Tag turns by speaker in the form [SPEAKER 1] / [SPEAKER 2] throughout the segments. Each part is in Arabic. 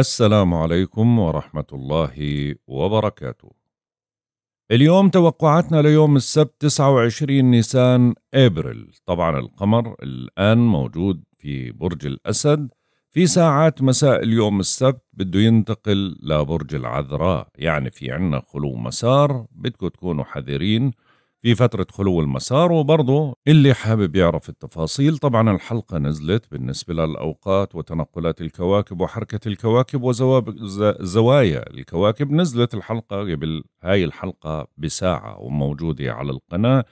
[SPEAKER 1] السلام عليكم ورحمة الله وبركاته. اليوم توقعاتنا ليوم السبت 29 نيسان ابريل، طبعا القمر الآن موجود في برج الأسد في ساعات مساء اليوم السبت بده ينتقل لبرج العذراء، يعني في عنا خلو مسار بدكم تكونوا حذرين في فترة خلو المسار وبرضه اللي حابب يعرف التفاصيل طبعا الحلقة نزلت بالنسبة للأوقات وتنقلات الكواكب وحركة الكواكب وزوايا الكواكب نزلت الحلقة قبل هاي الحلقة بساعة وموجودة على القناة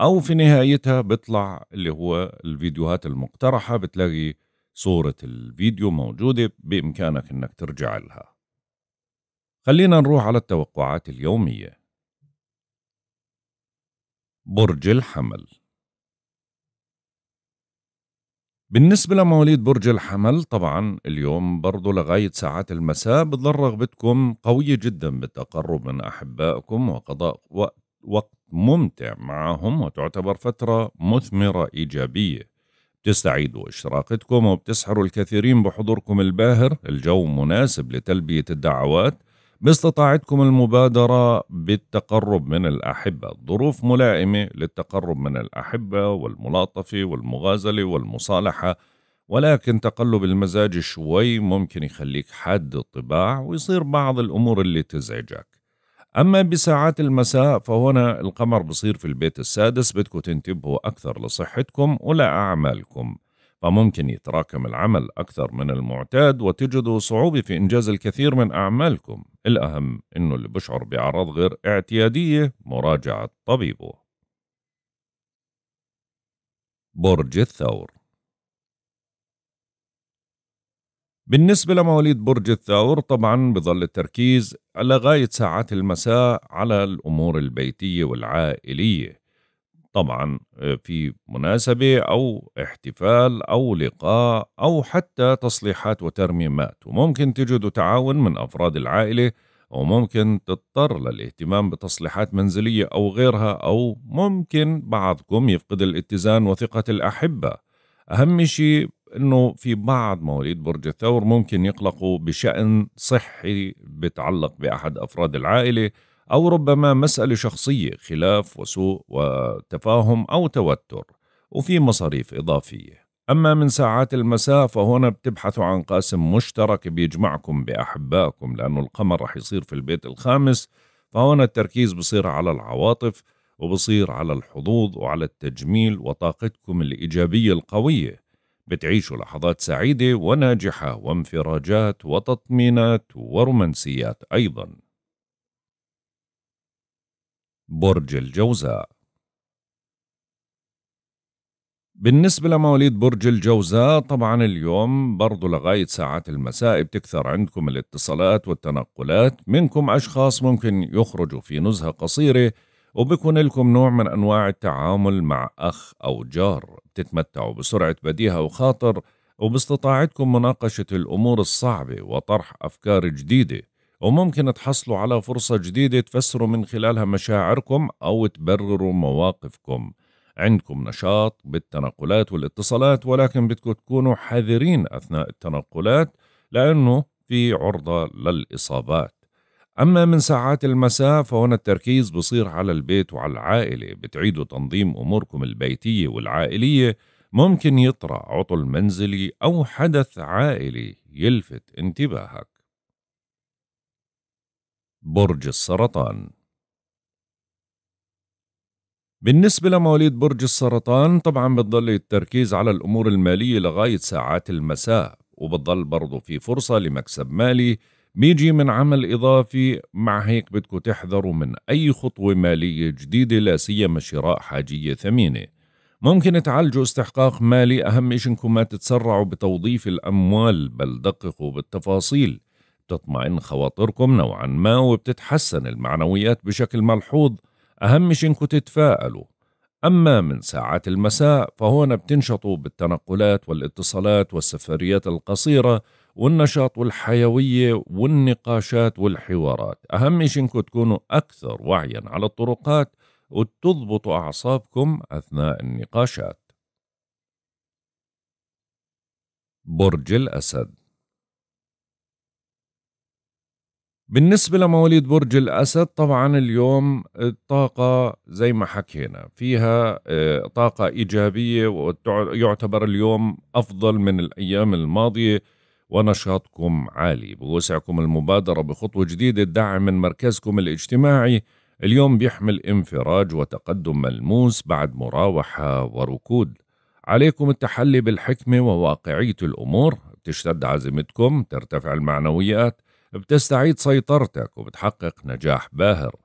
[SPEAKER 1] أو في نهايتها بيطلع اللي هو الفيديوهات المقترحة بتلاقي صورة الفيديو موجودة بإمكانك أنك ترجع لها خلينا نروح على التوقعات اليوميه برج الحمل بالنسبة لمواليد برج الحمل طبعا اليوم برضو لغاية ساعات المساء بتضل رغبتكم قوية جدا بالتقرب من أحبائكم وقضاء وقت, وقت ممتع معهم وتعتبر فترة مثمرة إيجابية بتستعيدوا إشراقتكم وبتسحروا الكثيرين بحضوركم الباهر الجو مناسب لتلبية الدعوات باستطاعتكم المبادرة بالتقرب من الأحبة الظروف ملائمة للتقرب من الأحبة والملاطفة والمغازلة والمصالحة ولكن تقلب المزاج شوي ممكن يخليك حاد الطباع ويصير بعض الأمور اللي تزعجك أما بساعات المساء فهنا القمر بصير في البيت السادس بدكم تنتبهوا أكثر لصحتكم ولا أعمالكم فممكن يتراكم العمل أكثر من المعتاد وتجدوا صعوبة في إنجاز الكثير من أعمالكم الأهم إنه اللي بشعر بأعراض غير اعتيادية مراجعة طبيبه برج الثور بالنسبة لمواليد برج الثور طبعا بظل التركيز لغاية ساعات المساء على الأمور البيتية والعائلية طبعا آه، في مناسبة أو احتفال أو لقاء أو حتى تصليحات وترميمات وممكن تجدوا تعاون من أفراد العائلة وممكن تضطر للاهتمام بتصليحات منزلية أو غيرها أو ممكن بعضكم يفقد الاتزان وثقة الأحبة أهم شيء أنه في بعض مواليد برج الثور ممكن يقلقوا بشأن صحي بتعلق بأحد أفراد العائلة أو ربما مسألة شخصية خلاف وسوء وتفاهم أو توتر وفي مصاريف إضافية أما من ساعات المساء فهنا بتبحثوا عن قاسم مشترك بيجمعكم بأحبائكم لأنه القمر رح يصير في البيت الخامس فهنا التركيز بصير على العواطف وبصير على الحظوظ وعلى التجميل وطاقتكم الإيجابية القوية بتعيشوا لحظات سعيدة وناجحة وانفراجات وتطمينات ورومانسيات أيضاً برج الجوزاء بالنسبة لمواليد برج الجوزاء طبعا اليوم برضو لغاية ساعات المساء بتكثر عندكم الاتصالات والتنقلات منكم أشخاص ممكن يخرجوا في نزهة قصيرة وبكون لكم نوع من أنواع التعامل مع أخ أو جار بتتمتعوا بسرعة بديهة وخاطر وباستطاعتكم مناقشة الأمور الصعبة وطرح أفكار جديدة وممكن تحصلوا على فرصة جديدة تفسروا من خلالها مشاعركم أو تبرروا مواقفكم عندكم نشاط بالتنقلات والاتصالات ولكن بدكم تكونوا حذرين أثناء التنقلات لأنه في عرضة للإصابات أما من ساعات المساء فهنا التركيز بصير على البيت وعلى العائلة بتعيدوا تنظيم أموركم البيتية والعائلية ممكن يطرأ عطل منزلي أو حدث عائلي يلفت انتباهك برج السرطان بالنسبة لمواليد برج السرطان طبعا بتضل التركيز على الأمور المالية لغاية ساعات المساء وبتضل برضو في فرصة لمكسب مالي بيجي من عمل إضافي مع هيك بدكم تحذروا من أي خطوة مالية جديدة لا سيما شراء حاجية ثمينة ممكن تعالجوا استحقاق مالي أهم إشي إنكم ما تتسرعوا بتوظيف الأموال بل دققوا بالتفاصيل بتطمئن خواطركم نوعا ما وبتتحسن المعنويات بشكل ملحوظ أهم شي إنكم تتفائلوا أما من ساعات المساء فهون بتنشطوا بالتنقلات والاتصالات والسفريات القصيرة والنشاط والحيوية والنقاشات والحوارات أهم شي إنكم تكونوا أكثر وعيا على الطرقات وتضبطوا أعصابكم أثناء النقاشات برج الأسد بالنسبة لمواليد برج الأسد طبعا اليوم الطاقة زي ما حكينا فيها آه، طاقة إيجابية ويعتبر اليوم أفضل من الأيام الماضية ونشاطكم عالي بوسعكم المبادرة بخطوة جديدة الدعم من مركزكم الاجتماعي اليوم بيحمل انفراج وتقدم ملموس بعد مراوحة وركود عليكم التحلي بالحكمة وواقعية الأمور تشتد عزيمتكم ترتفع المعنويات بتستعيد سيطرتك وبتحقق نجاح باهر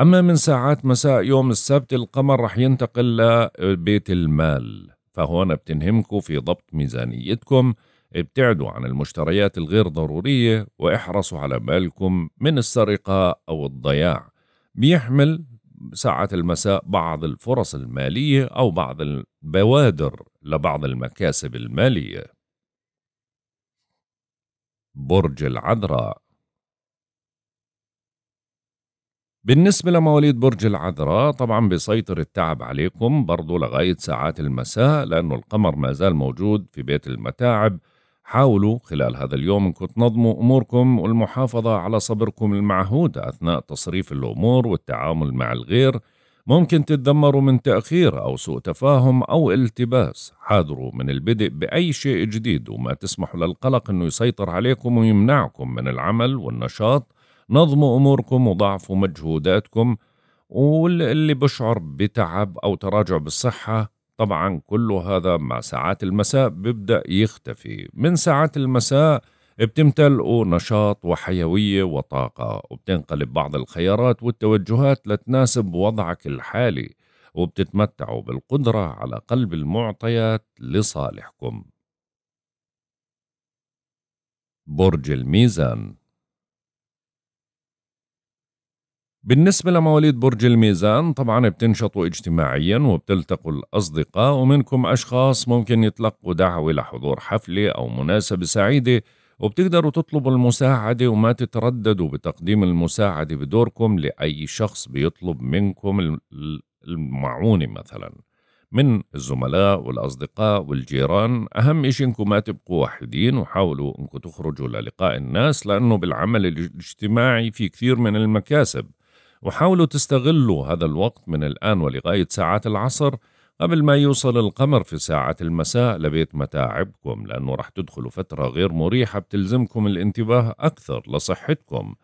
[SPEAKER 1] أما من ساعات مساء يوم السبت القمر رح ينتقل لبيت المال فهون بتنهمكوا في ضبط ميزانيتكم ابتعدوا عن المشتريات الغير ضرورية واحرصوا على بالكم من السرقة أو الضياع بيحمل ساعات المساء بعض الفرص المالية أو بعض البوادر لبعض المكاسب المالية برج العذراء بالنسبة لمواليد برج العذراء طبعا بيسيطر التعب عليكم برضو لغاية ساعات المساء لأنه القمر ما زال موجود في بيت المتاعب حاولوا خلال هذا اليوم انكم تنظموا اموركم والمحافظه على صبركم المعهود اثناء تصريف الامور والتعامل مع الغير ممكن تتدمروا من تأخير أو سوء تفاهم أو التباس حاذروا من البدء بأي شيء جديد وما تسمحوا للقلق أنه يسيطر عليكم ويمنعكم من العمل والنشاط نظموا أموركم وضعفوا مجهوداتكم واللي بشعر بتعب أو تراجع بالصحة طبعا كل هذا مع ساعات المساء بيبدأ يختفي من ساعات المساء بتمتلئوا نشاط وحيوية وطاقة وبتنقلب بعض الخيارات والتوجهات لتناسب وضعك الحالي وبتتمتعوا بالقدرة على قلب المعطيات لصالحكم برج الميزان بالنسبة لمواليد برج الميزان طبعا بتنشطوا اجتماعيا وبتلتقوا الأصدقاء ومنكم أشخاص ممكن يتلقوا دعوة لحضور حفلة أو مناسبة سعيدة وبتقدروا تطلبوا المساعدة وما تترددوا بتقديم المساعدة بدوركم لأي شخص بيطلب منكم المعونة مثلا من الزملاء والأصدقاء والجيران أهم إشي إنكم ما تبقوا وحيدين وحاولوا إنكم تخرجوا للقاء الناس لأنه بالعمل الاجتماعي في كثير من المكاسب وحاولوا تستغلوا هذا الوقت من الآن ولغاية ساعات العصر قبل ما يوصل القمر في ساعة المساء لبيت متاعبكم لأنه رح تدخلوا فترة غير مريحة بتلزمكم الانتباه أكثر لصحتكم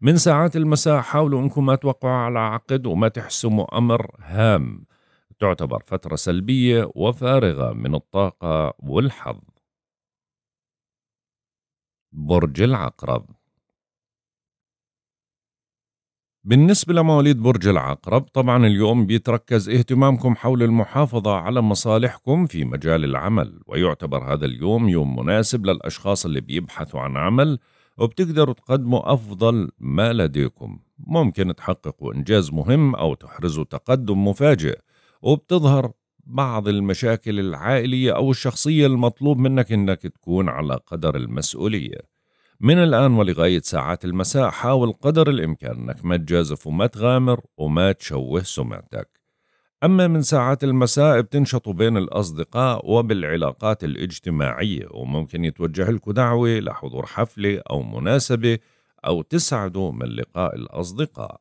[SPEAKER 1] من ساعات المساء حاولوا أنكم ما توقعوا على عقد وما تحسموا أمر هام تعتبر فترة سلبية وفارغة من الطاقة والحظ برج العقرب بالنسبة لمواليد برج العقرب طبعا اليوم بيتركز اهتمامكم حول المحافظة على مصالحكم في مجال العمل ويعتبر هذا اليوم يوم مناسب للأشخاص اللي بيبحثوا عن عمل وبتقدروا تقدموا أفضل ما لديكم ممكن تحققوا إنجاز مهم أو تحرزوا تقدم مفاجئ وبتظهر بعض المشاكل العائلية أو الشخصية المطلوب منك إنك تكون على قدر المسؤولية من الآن ولغاية ساعات المساء حاول قدر الإمكان أنك ما تجازف وما تغامر وما تشوه سمعتك أما من ساعات المساء بتنشطوا بين الأصدقاء وبالعلاقات الاجتماعية وممكن يتوجه لكم دعوة لحضور حفلة أو مناسبة أو تسعدوا من لقاء الأصدقاء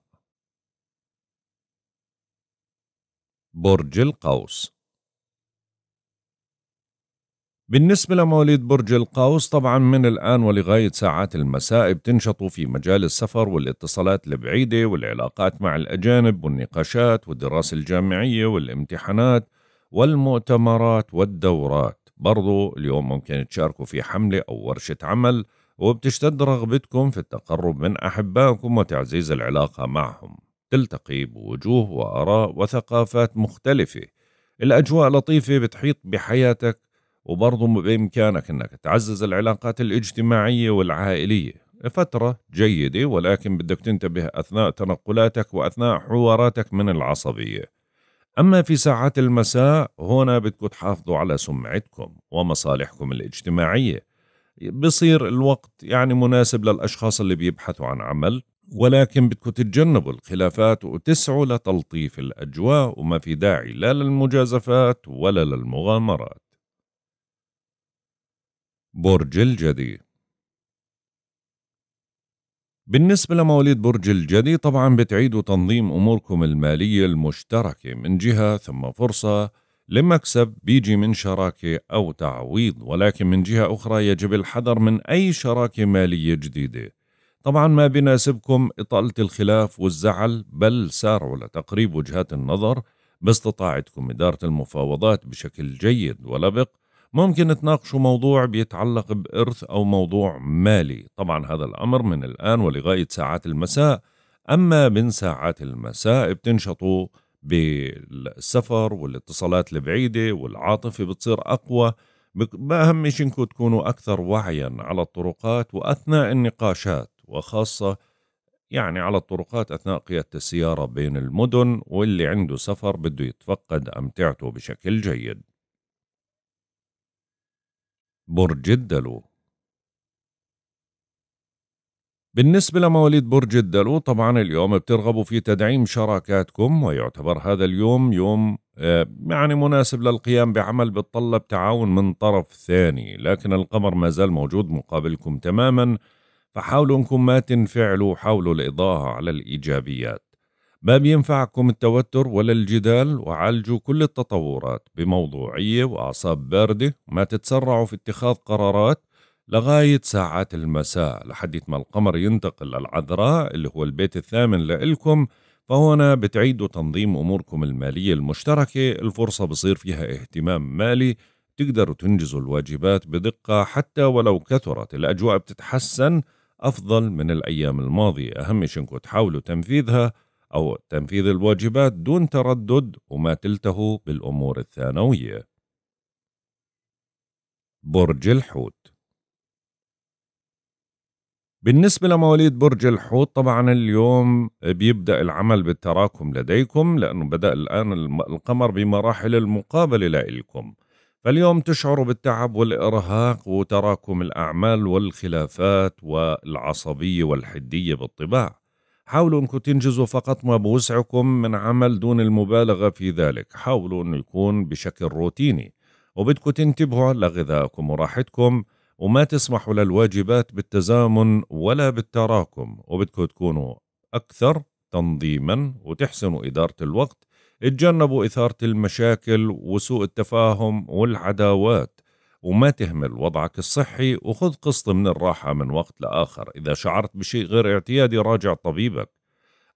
[SPEAKER 1] برج القوس بالنسبة لمواليد برج القوس طبعا من الآن ولغاية ساعات المساء بتنشطوا في مجال السفر والاتصالات البعيدة والعلاقات مع الأجانب والنقاشات والدراسة الجامعية والامتحانات والمؤتمرات والدورات برضو اليوم ممكن تشاركوا في حملة أو ورشة عمل وبتشتد رغبتكم في التقرب من أحبائكم وتعزيز العلاقة معهم تلتقي بوجوه وآراء وثقافات مختلفة الأجواء لطيفة بتحيط بحياتك وبرضه بإمكانك أنك تعزز العلاقات الاجتماعية والعائلية فترة جيدة ولكن بدك تنتبه أثناء تنقلاتك وأثناء حواراتك من العصبية أما في ساعات المساء هنا بدكم تحافظوا على سمعتكم ومصالحكم الاجتماعية بصير الوقت يعني مناسب للأشخاص اللي بيبحثوا عن عمل ولكن بدكم تتجنبوا الخلافات وتسعوا لتلطيف الأجواء وما في داعي لا للمجازفات ولا للمغامرات برج الجدي بالنسبة لمواليد برج الجدي طبعا بتعيدوا تنظيم أموركم المالية المشتركة من جهة ثم فرصة لمكسب بيجي من شراكة أو تعويض ولكن من جهة أخرى يجب الحذر من أي شراكة مالية جديدة طبعا ما بناسبكم إطالة الخلاف والزعل بل سارعوا لتقريب وجهات النظر باستطاعتكم إدارة المفاوضات بشكل جيد ولبق ممكن تناقشوا موضوع بيتعلق بإرث أو موضوع مالي طبعا هذا الأمر من الآن ولغاية ساعات المساء أما من ساعات المساء بتنشطوا بالسفر والاتصالات البعيدة والعاطفة بتصير أقوى ما أهم شيء انكم تكونوا أكثر وعيا على الطرقات وأثناء النقاشات وخاصة يعني على الطرقات أثناء قيادة السيارة بين المدن واللي عنده سفر بده يتفقد أمتعته بشكل جيد برج الدلو بالنسبة لمواليد برج الدلو طبعا اليوم بترغبوا في تدعيم شراكاتكم ويعتبر هذا اليوم يوم آه، يعني مناسب للقيام بعمل بتطلب تعاون من طرف ثاني لكن القمر ما زال موجود مقابلكم تماما فحاولوا انكم ما تنفعلوا حاولوا الإضاءة على الإيجابيات ما بينفعكم التوتر ولا الجدال وعالجوا كل التطورات بموضوعية وأعصاب باردة وما تتسرعوا في اتخاذ قرارات لغاية ساعات المساء لحد ما القمر ينتقل للعذراء اللي هو البيت الثامن لإلكم فهنا بتعيدوا تنظيم أموركم المالية المشتركة الفرصة بصير فيها اهتمام مالي تقدروا تنجزوا الواجبات بدقة حتى ولو كثرت الأجواء بتتحسن أفضل من الأيام الماضية أهم شيء إنكم تحاولوا تنفيذها أو تنفيذ الواجبات دون تردد وما تلته بالأمور الثانوية برج الحوت بالنسبة لمواليد برج الحوت طبعا اليوم بيبدأ العمل بالتراكم لديكم لأنه بدأ الآن القمر بمراحل المقابلة لإلكم فاليوم تشعروا بالتعب والإرهاق وتراكم الأعمال والخلافات والعصبية والحدية بالطباع حاولوا انكم تنجزوا فقط ما بوسعكم من عمل دون المبالغه في ذلك حاولوا انه يكون بشكل روتيني وبدكم تنتبهوا على غذائكم وراحتكم وما تسمحوا للواجبات بالتزامن ولا بالتراكم وبدكم تكونوا اكثر تنظيما وتحسنوا اداره الوقت اتجنبوا اثاره المشاكل وسوء التفاهم والعداوات وما تهمل وضعك الصحي وخذ قسط من الراحة من وقت لآخر إذا شعرت بشيء غير اعتيادي راجع طبيبك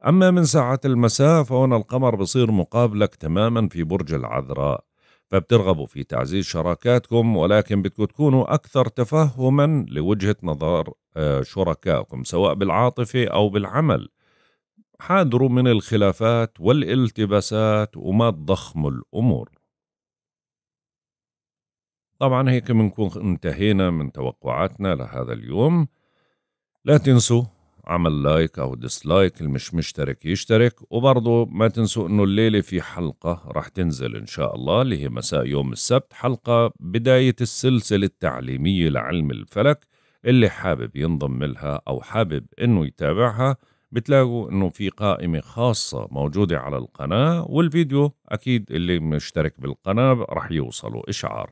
[SPEAKER 1] أما من ساعة المساء فهنا القمر بصير مقابلك تماما في برج العذراء فبترغبوا في تعزيز شراكاتكم ولكن بدكم تكونوا أكثر تفهما لوجهة نظر آه، شركائكم سواء بالعاطفة أو بالعمل حاذروا من الخلافات والالتباسات وما تضخموا الأمور طبعا هيك بنكون انتهينا من توقعاتنا لهذا اليوم لا تنسوا عمل لايك أو ديسلايك مش مشترك يشترك وبرضه ما تنسوا أنه الليلة في حلقة رح تنزل إن شاء الله اللي هي مساء يوم السبت حلقة بداية السلسلة التعليمية لعلم الفلك اللي حابب ينضم لها أو حابب أنه يتابعها بتلاقوا أنه في قائمة خاصة موجودة على القناة والفيديو أكيد اللي مشترك بالقناة رح يوصله إشعار